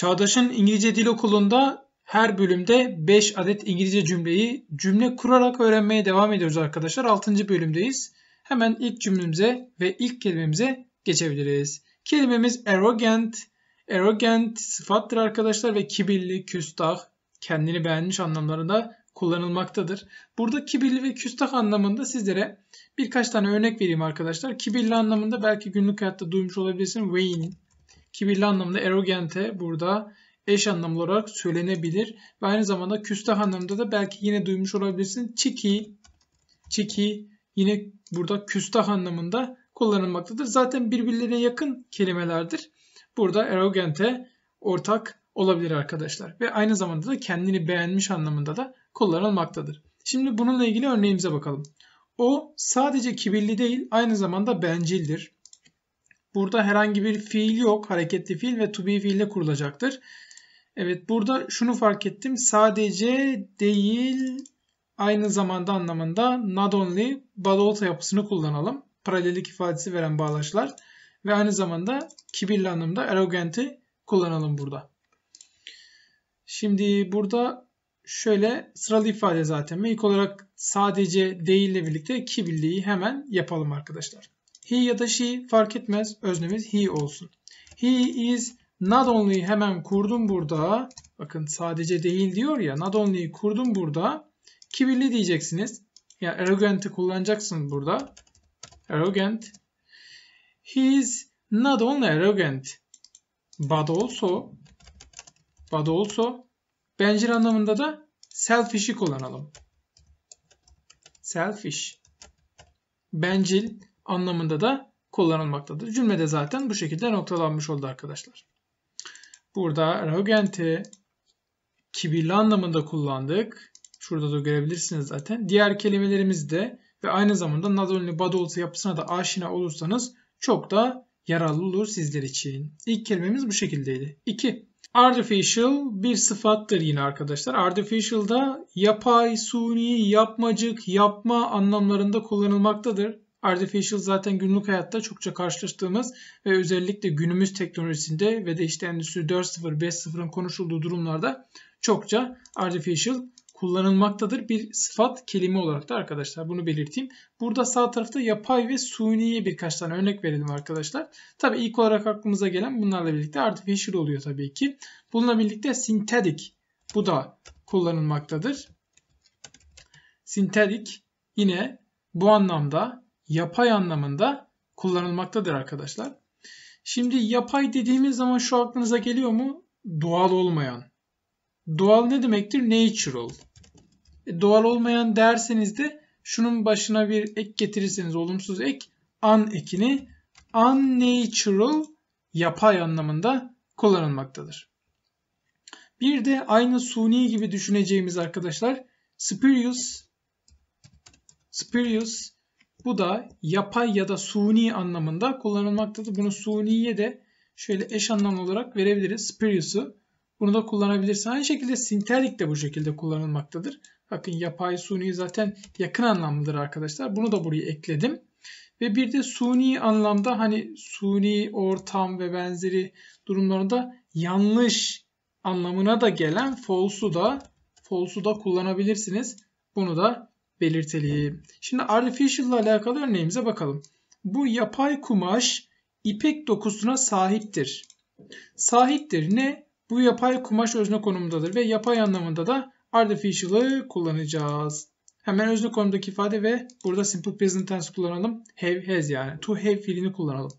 Çağdaş'ın İngilizce Dil Okulu'nda her bölümde 5 adet İngilizce cümleyi cümle kurarak öğrenmeye devam ediyoruz arkadaşlar. 6. bölümdeyiz. Hemen ilk cümlemize ve ilk kelimemize geçebiliriz. Kelimemiz arrogant. Arrogant sıfattır arkadaşlar ve kibirli, küstah, kendini beğenmiş anlamlarında kullanılmaktadır. Burada kibirli ve küstah anlamında sizlere birkaç tane örnek vereyim arkadaşlar. Kibirli anlamında belki günlük hayatta duymuş olabilirsin. Wayne. Kibirli anlamda erogente burada eş anlamlı olarak söylenebilir. Ve aynı zamanda küstah anlamında da belki yine duymuş olabilirsin. Çiki, çiki yine burada küstah anlamında kullanılmaktadır. Zaten birbirlerine yakın kelimelerdir. Burada erogente ortak olabilir arkadaşlar. Ve aynı zamanda da kendini beğenmiş anlamında da kullanılmaktadır. Şimdi bununla ilgili örneğimize bakalım. O sadece kibirli değil aynı zamanda bencildir. Burada herhangi bir fiil yok. Hareketli fiil ve to be fiille kurulacaktır. Evet burada şunu fark ettim. Sadece değil aynı zamanda anlamında not only balota yapısını kullanalım. Paralellik ifadesi veren bağlaçlar. Ve aynı zamanda kibirli anlamda arrogant'i kullanalım burada. Şimdi burada şöyle sıralı ifade zaten. mi? İlk olarak sadece değil ile birlikte kibirliği hemen yapalım arkadaşlar. He ya da she fark etmez. Öznemiz he olsun. He is not only hemen kurdum burada. Bakın sadece değil diyor ya. Not only'yi kurdum burada. Kibirli diyeceksiniz. Yani arrogant'ı kullanacaksın burada. Arrogant. He is not only arrogant but also but also bencil anlamında da selfish'i kullanalım. Selfish. Bencil anlamında da kullanılmaktadır. Cümlede zaten bu şekilde noktalanmış oldu arkadaşlar. Burada arrogante kibirli anlamında kullandık. Şurada da görebilirsiniz zaten. Diğer kelimelerimiz de ve aynı zamanda Nadolini Badolta yapısına da aşina olursanız çok da yararlı olur sizler için. İlk kelimemiz bu şekildeydi. 2. Artificial bir sıfattır yine arkadaşlar. Artificial da yapay, suni, yapmacık, yapma anlamlarında kullanılmaktadır. Artificial zaten günlük hayatta çokça karşılaştığımız ve özellikle günümüz teknolojisinde ve de işte Endüstri 4.0, 5.0'ın konuşulduğu durumlarda çokça Artificial kullanılmaktadır. Bir sıfat kelime olarak da arkadaşlar bunu belirteyim. Burada sağ tarafta yapay ve suniye birkaç tane örnek verelim arkadaşlar. Tabi ilk olarak aklımıza gelen bunlarla birlikte artificial oluyor tabii ki. Bununla birlikte synthetic bu da kullanılmaktadır. Synthetic yine bu anlamda yapay anlamında kullanılmaktadır arkadaşlar. Şimdi yapay dediğimiz zaman şu aklınıza geliyor mu? Doğal olmayan. Doğal ne demektir? Natural. E, doğal olmayan derseniz de şunun başına bir ek getirirseniz olumsuz ek an ekini unnatural yapay anlamında kullanılmaktadır. Bir de aynı suni gibi düşüneceğimiz arkadaşlar spurious spurious bu da yapay ya da suni anlamında kullanılmaktadır. Bunu suniye de şöyle eş anlam olarak verebiliriz. Spurius'u. Bunu da kullanabilirsin. Aynı şekilde sintetik de bu şekilde kullanılmaktadır. Bakın yapay suni zaten yakın anlamlıdır arkadaşlar. Bunu da buraya ekledim. Ve bir de suni anlamda hani suni ortam ve benzeri durumlarında yanlış anlamına da gelen false'u da false'u da kullanabilirsiniz. Bunu da belirtelim. Şimdi artificial ile alakalı örneğimize bakalım. Bu yapay kumaş ipek dokusuna sahiptir. Sahiptir ne? Bu yapay kumaş özne konumundadır ve yapay anlamında da artificial'ı kullanacağız. Hemen özne konumdaki ifade ve burada simple present tense kullanalım. Have has yani to have fiilini kullanalım.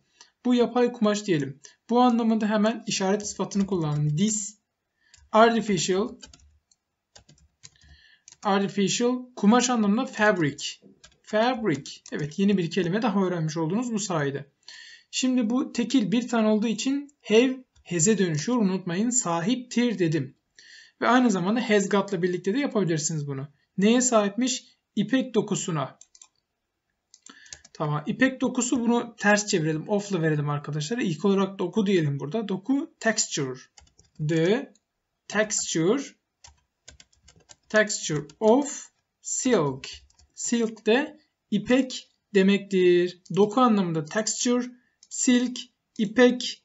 Bu yapay kumaş diyelim. Bu anlamında hemen işaret sıfatını kullanalım. This artificial Artificial kumaş anlamında fabric. Fabric. Evet yeni bir kelime daha öğrenmiş oldunuz bu sayede. Şimdi bu tekil bir tane olduğu için have heze dönüşüyor. Unutmayın sahiptir dedim. Ve aynı zamanda has got'la birlikte de yapabilirsiniz bunu. Neye sahipmiş? İpek dokusuna. Tamam. İpek dokusu bunu ters çevirelim. Off'la verelim arkadaşlar. İlk olarak doku diyelim burada. Doku texture. The texture texture of silk. Silk de ipek demektir. Doku anlamında texture, silk, ipek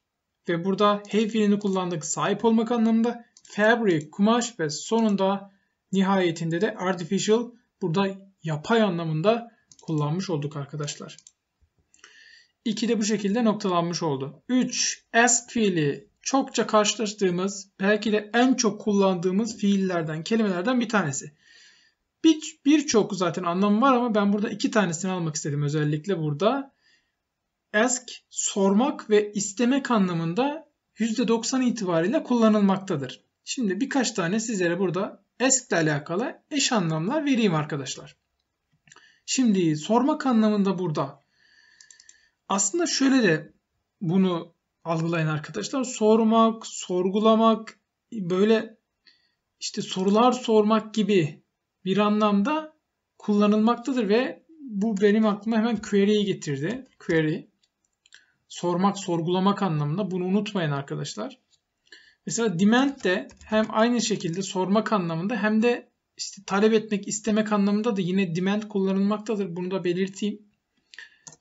ve burada hey fiilini kullandık sahip olmak anlamında fabric, kumaş ve sonunda nihayetinde de artificial burada yapay anlamında kullanmış olduk arkadaşlar. İki de bu şekilde noktalanmış oldu. 3. Ask fiili çokça karşılaştığımız, belki de en çok kullandığımız fiillerden, kelimelerden bir tanesi. Birçok bir zaten anlamı var ama ben burada iki tanesini almak istedim özellikle burada. Ask, sormak ve istemek anlamında %90 itibariyle kullanılmaktadır. Şimdi birkaç tane sizlere burada ask ile alakalı eş anlamlar vereyim arkadaşlar. Şimdi sormak anlamında burada. Aslında şöyle de bunu algılayın arkadaşlar. Sormak, sorgulamak, böyle işte sorular sormak gibi bir anlamda kullanılmaktadır ve bu benim aklıma hemen query'yi getirdi. Query sormak, sorgulamak anlamında bunu unutmayın arkadaşlar. Mesela demand de hem aynı şekilde sormak anlamında hem de işte talep etmek, istemek anlamında da yine demand kullanılmaktadır. Bunu da belirteyim.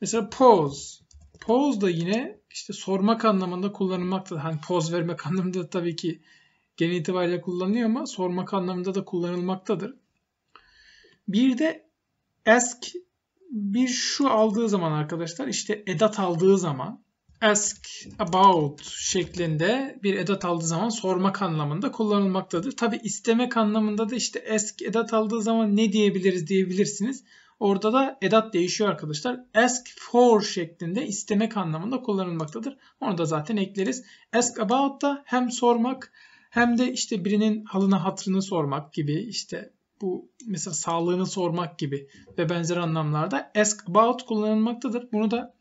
Mesela pause. Pause da yine işte sormak anlamında kullanılmakta. Hani poz vermek anlamında tabii ki genel itibariyle kullanılıyor ama sormak anlamında da kullanılmaktadır. Bir de ask bir şu aldığı zaman arkadaşlar işte edat aldığı zaman ask about şeklinde bir edat aldığı zaman sormak anlamında kullanılmaktadır. Tabi istemek anlamında da işte ask edat aldığı zaman ne diyebiliriz diyebilirsiniz. Orada da edat değişiyor arkadaşlar. Ask for şeklinde istemek anlamında kullanılmaktadır. Onu da zaten ekleriz. Ask about da hem sormak hem de işte birinin halına hatrını sormak gibi işte bu mesela sağlığını sormak gibi ve benzer anlamlarda ask about kullanılmaktadır. Bunu da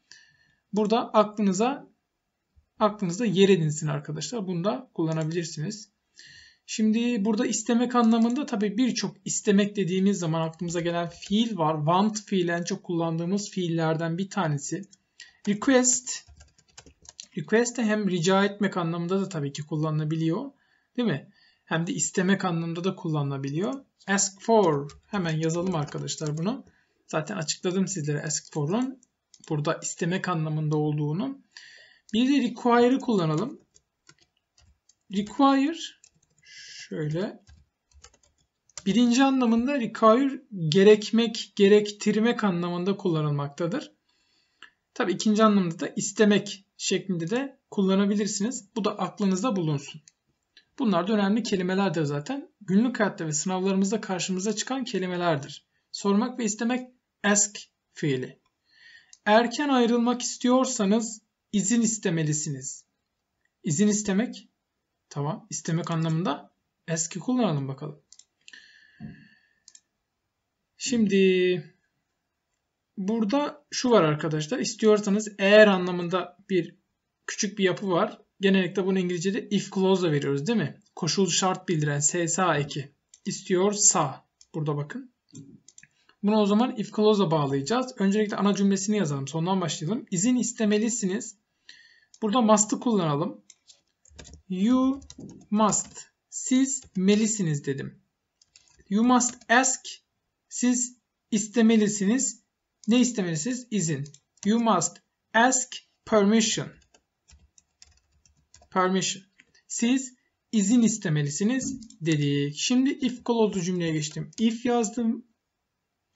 burada aklınıza aklınızda yer edinsin arkadaşlar. Bunu da kullanabilirsiniz. Şimdi burada istemek anlamında tabii birçok istemek dediğimiz zaman aklımıza gelen fiil var. Want fiil en çok kullandığımız fiillerden bir tanesi. Request. Request de hem rica etmek anlamında da tabii ki kullanılabiliyor. Değil mi? Hem de istemek anlamında da kullanılabiliyor. Ask for. Hemen yazalım arkadaşlar bunu. Zaten açıkladım sizlere ask for'un burada istemek anlamında olduğunu. Bir de require'ı kullanalım. Require Şöyle. Birinci anlamında require gerekmek, gerektirmek anlamında kullanılmaktadır. Tabi ikinci anlamda da istemek şeklinde de kullanabilirsiniz. Bu da aklınızda bulunsun. Bunlar da önemli kelimelerdir zaten. Günlük hayatta ve sınavlarımızda karşımıza çıkan kelimelerdir. Sormak ve istemek ask fiili. Erken ayrılmak istiyorsanız izin istemelisiniz. İzin istemek, tamam istemek anlamında Eski kullanalım bakalım. Şimdi burada şu var arkadaşlar. İstiyorsanız eğer anlamında bir küçük bir yapı var. Genellikle bunu İngilizce'de if clause'la veriyoruz değil mi? Koşul şart bildiren SSA eki. İstiyorsa. Burada bakın. Bunu o zaman if clause'a bağlayacağız. Öncelikle ana cümlesini yazalım. Sondan başlayalım. İzin istemelisiniz. Burada must'ı kullanalım. You must siz melisiniz dedim. You must ask. Siz istemelisiniz. Ne istemelisiniz? İzin. You must ask permission. Permission. Siz izin istemelisiniz dedik. Şimdi if clause'lu cümleye geçtim. If yazdım.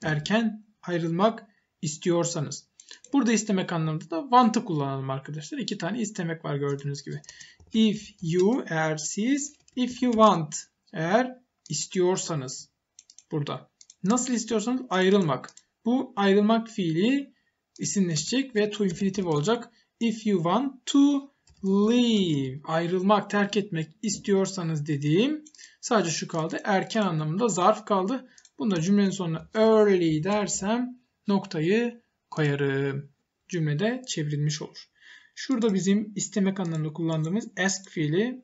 Erken ayrılmak istiyorsanız. Burada istemek anlamında da want'ı kullanalım arkadaşlar. İki tane istemek var gördüğünüz gibi. If you eğer siz If you want eğer istiyorsanız burada. Nasıl istiyorsanız ayrılmak. Bu ayrılmak fiili isimleşecek ve to infinitive olacak. If you want to leave ayrılmak, terk etmek istiyorsanız dediğim sadece şu kaldı. Erken anlamında zarf kaldı. Bunda cümlenin sonuna early dersem noktayı koyarım. Cümlede çevrilmiş olur. Şurada bizim istemek anlamında kullandığımız ask fiili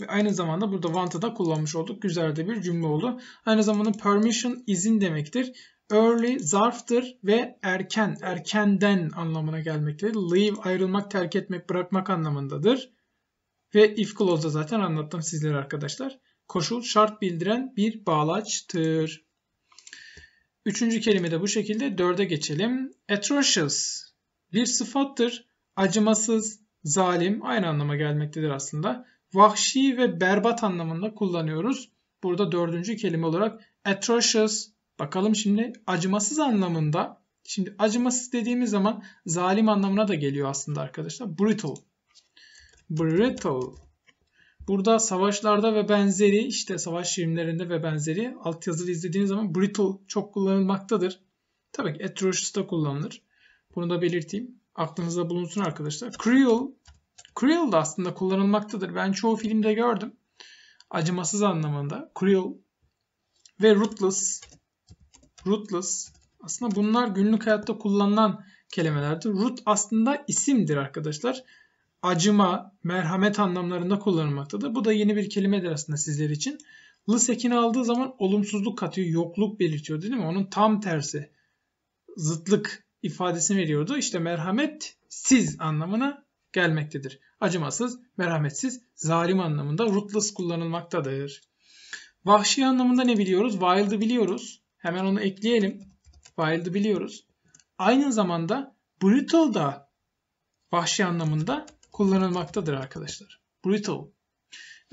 ve aynı zamanda burada want'ı da kullanmış olduk. Güzel de bir cümle oldu. Aynı zamanda permission izin demektir. Early zarftır ve erken, erkenden anlamına gelmektedir. Leave ayrılmak, terk etmek, bırakmak anlamındadır. Ve if clause'da zaten anlattım sizlere arkadaşlar. Koşul şart bildiren bir bağlaçtır. Üçüncü kelime de bu şekilde. Dörde geçelim. Atrocious bir sıfattır. Acımasız, zalim aynı anlama gelmektedir aslında vahşi ve berbat anlamında kullanıyoruz. Burada dördüncü kelime olarak atrocious. Bakalım şimdi acımasız anlamında. Şimdi acımasız dediğimiz zaman zalim anlamına da geliyor aslında arkadaşlar. Brutal. Brutal. Burada savaşlarda ve benzeri işte savaş filmlerinde ve benzeri altyazılı izlediğiniz zaman brutal çok kullanılmaktadır. Tabii ki atrocious da kullanılır. Bunu da belirteyim. Aklınızda bulunsun arkadaşlar. Cruel Creel de aslında kullanılmaktadır. Ben çoğu filmde gördüm. Acımasız anlamında. Creel ve ruthless. Ruthless. Aslında bunlar günlük hayatta kullanılan kelimelerdir. Root aslında isimdir arkadaşlar. Acıma, merhamet anlamlarında kullanılmaktadır. Bu da yeni bir kelimedir aslında sizler için. Lız aldığı zaman olumsuzluk katıyor, yokluk belirtiyor değil mi? Onun tam tersi zıtlık ifadesini veriyordu. İşte merhamet siz anlamına gelmektedir. Acımasız, merhametsiz, zalim anlamında ruthless kullanılmaktadır. Vahşi anlamında ne biliyoruz? Wild'ı biliyoruz. Hemen onu ekleyelim. Wild'ı biliyoruz. Aynı zamanda brutal da vahşi anlamında kullanılmaktadır arkadaşlar. Brutal.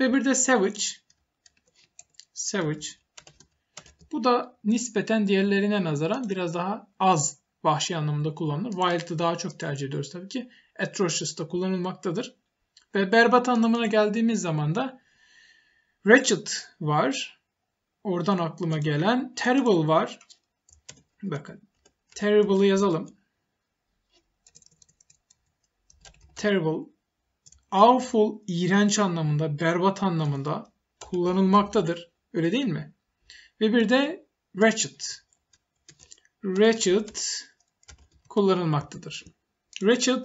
Ve bir de savage. Savage. Bu da nispeten diğerlerine nazaran biraz daha az vahşi anlamında kullanılır. Wild'ı daha çok tercih ediyoruz tabii ki atrocious'ta kullanılmaktadır. Ve berbat anlamına geldiğimiz zaman da wretched var. Oradan aklıma gelen terrible var. Bakın terrible'ı yazalım. Terrible awful, iğrenç anlamında, berbat anlamında kullanılmaktadır. Öyle değil mi? Ve bir de wretched. Wretched kullanılmaktadır. Wretched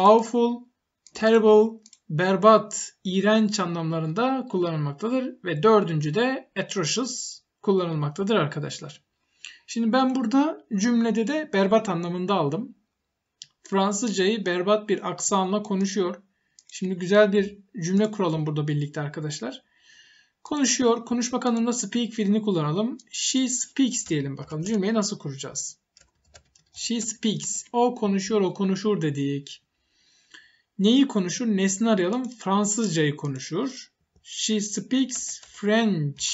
awful, terrible, berbat, iğrenç anlamlarında kullanılmaktadır. Ve dördüncü de atrocious kullanılmaktadır arkadaşlar. Şimdi ben burada cümlede de berbat anlamında aldım. Fransızcayı berbat bir aksanla konuşuyor. Şimdi güzel bir cümle kuralım burada birlikte arkadaşlar. Konuşuyor. Konuşmak anlamında speak fiilini kullanalım. She speaks diyelim bakalım. Cümleyi nasıl kuracağız? She speaks. O konuşuyor, o konuşur dedik. Neyi konuşur? Nesne arayalım. Fransızcayı konuşur. She speaks French.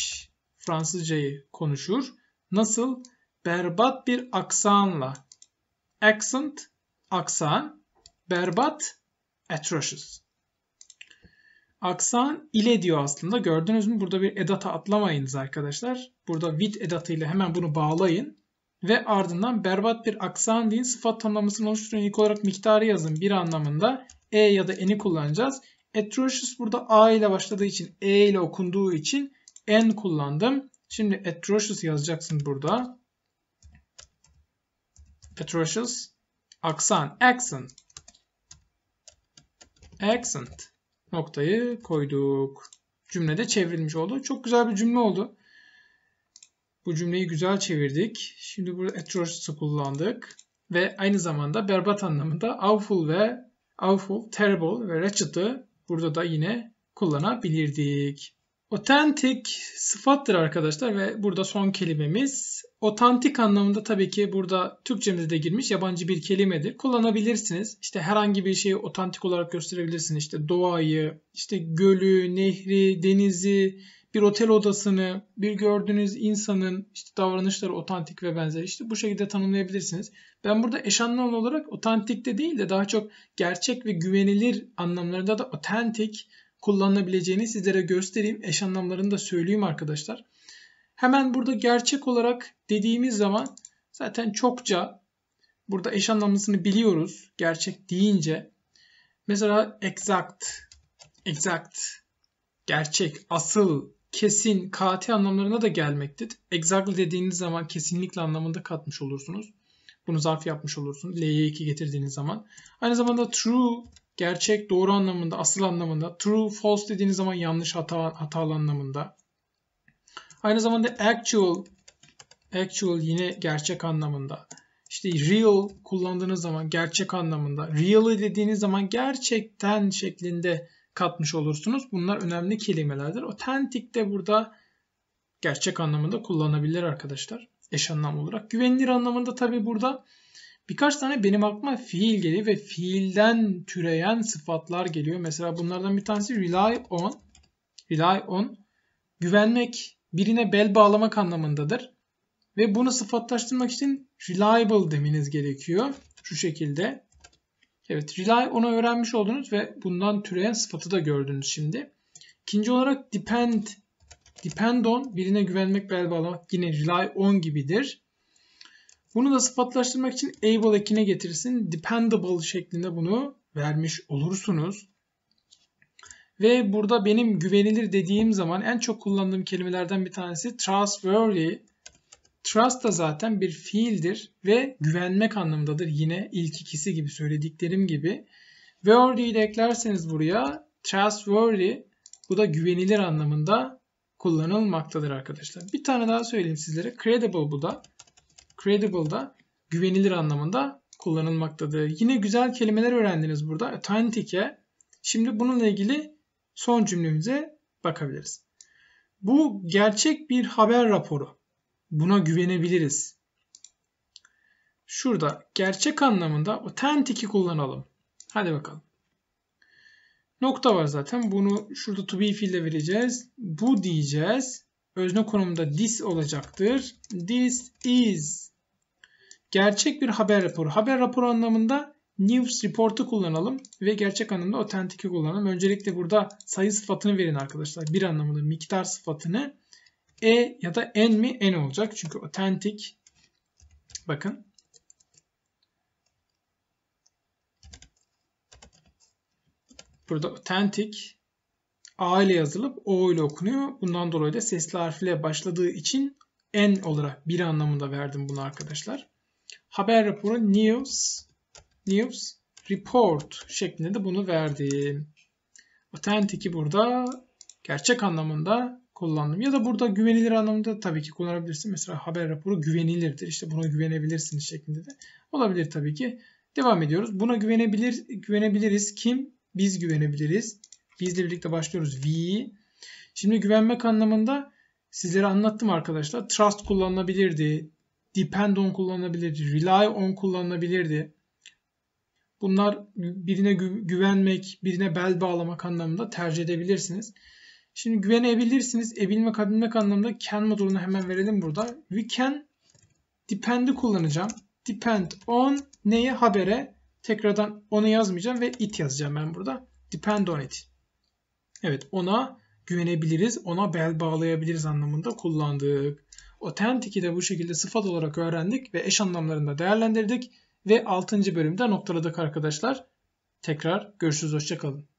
Fransızcayı konuşur. Nasıl? Berbat bir aksanla. Accent, aksan. Berbat, atrocious. Aksan ile diyor aslında. Gördünüz mü? Burada bir edata atlamayınız arkadaşlar. Burada with edatıyla hemen bunu bağlayın ve ardından berbat bir aksan değil sıfat tanımlamasını oluşturan ilk olarak miktarı yazın bir anlamında e ya da n'i kullanacağız. Atrocious burada a ile başladığı için e ile okunduğu için n kullandım. Şimdi atrocious yazacaksın burada. Atrocious aksan accent accent noktayı koyduk. Cümlede çevrilmiş oldu. Çok güzel bir cümle oldu. Bu cümleyi güzel çevirdik. Şimdi burada atrocious kullandık. Ve aynı zamanda berbat anlamında awful ve awful, terrible ve wretched'ı burada da yine kullanabilirdik. Authentic sıfattır arkadaşlar ve burada son kelimemiz. Otantik anlamında tabii ki burada Türkçemize de girmiş yabancı bir kelimedir. Kullanabilirsiniz. İşte herhangi bir şeyi otantik olarak gösterebilirsiniz. İşte doğayı, işte gölü, nehri, denizi, bir otel odasını, bir gördüğünüz insanın işte davranışları otantik ve benzeri işte bu şekilde tanımlayabilirsiniz. Ben burada eş anlamlı olarak otantik de değil de daha çok gerçek ve güvenilir anlamlarında da otantik kullanılabileceğini sizlere göstereyim. Eş anlamlarını da söyleyeyim arkadaşlar. Hemen burada gerçek olarak dediğimiz zaman zaten çokça burada eş anlamlısını biliyoruz gerçek deyince. Mesela exact, exact, gerçek, asıl kesin, kati anlamlarına da gelmektedir. Exactly dediğiniz zaman kesinlikle anlamında katmış olursunuz. Bunu zarf yapmış olursunuz. L'ye 2 getirdiğiniz zaman. Aynı zamanda true gerçek, doğru anlamında, asıl anlamında. True, false dediğiniz zaman yanlış, hata, hatalı anlamında. Aynı zamanda actual, actual yine gerçek anlamında. İşte real kullandığınız zaman gerçek anlamında. Real'ı dediğiniz zaman gerçekten şeklinde katmış olursunuz. Bunlar önemli kelimelerdir. Authentic de burada gerçek anlamında kullanabilir arkadaşlar. Eş anlam olarak. Güvenilir anlamında tabi burada birkaç tane benim aklıma fiil geliyor ve fiilden türeyen sıfatlar geliyor. Mesela bunlardan bir tanesi rely on. Rely on güvenmek, birine bel bağlamak anlamındadır. Ve bunu sıfatlaştırmak için reliable demeniz gerekiyor. Şu şekilde Evet rely onu öğrenmiş oldunuz ve bundan türeyen sıfatı da gördünüz şimdi. İkinci olarak depend depend on birine güvenmek bel bağlamak yine rely on gibidir. Bunu da sıfatlaştırmak için able ekine getirsin. Dependable şeklinde bunu vermiş olursunuz. Ve burada benim güvenilir dediğim zaman en çok kullandığım kelimelerden bir tanesi trustworthy. Trust da zaten bir fiildir ve güvenmek anlamındadır. Yine ilk ikisi gibi söylediklerim gibi. Worthy'yi de eklerseniz buraya trustworthy bu da güvenilir anlamında kullanılmaktadır arkadaşlar. Bir tane daha söyleyeyim sizlere. Credible bu da. Credible da güvenilir anlamında kullanılmaktadır. Yine güzel kelimeler öğrendiniz burada. Authentic'e. Şimdi bununla ilgili son cümlemize bakabiliriz. Bu gerçek bir haber raporu. Buna güvenebiliriz. Şurada gerçek anlamında authentic'i kullanalım. Hadi bakalım. Nokta var zaten. Bunu şurada to be fiilde vereceğiz. Bu diyeceğiz. Özne konumunda this olacaktır. This is gerçek bir haber raporu. Haber raporu anlamında news report'u kullanalım ve gerçek anlamda authentic'i kullanalım. Öncelikle burada sayı sıfatını verin arkadaşlar. Bir anlamında miktar sıfatını. E ya da N mi? N olacak. Çünkü authentic bakın burada authentic A ile yazılıp O ile okunuyor. Bundan dolayı da sesli harfle başladığı için N olarak bir anlamında verdim bunu arkadaşlar. Haber raporu news news report şeklinde de bunu verdim. Authentic'i burada gerçek anlamında kullandım. Ya da burada güvenilir anlamında tabii ki kullanabilirsin. Mesela haber raporu güvenilirdir. İşte buna güvenebilirsin şeklinde de olabilir tabii ki. Devam ediyoruz. Buna güvenebilir güvenebiliriz. Kim? Biz güvenebiliriz. Bizle birlikte başlıyoruz. We. Şimdi güvenmek anlamında sizlere anlattım arkadaşlar. Trust kullanılabilirdi. Depend on kullanılabilirdi. Rely on kullanılabilirdi. Bunlar birine güvenmek, birine bel bağlamak anlamında tercih edebilirsiniz. Şimdi güvenebilirsiniz. Ebilmek, abilmek anlamında can modulunu hemen verelim burada. We can depend'i kullanacağım. Depend on neye? Habere. Tekrardan onu yazmayacağım ve it yazacağım ben burada. Depend on it. Evet ona güvenebiliriz. Ona bel bağlayabiliriz anlamında kullandık. Authentic'i de bu şekilde sıfat olarak öğrendik ve eş anlamlarında değerlendirdik. Ve 6. bölümde noktaladık arkadaşlar. Tekrar görüşürüz. Hoşçakalın.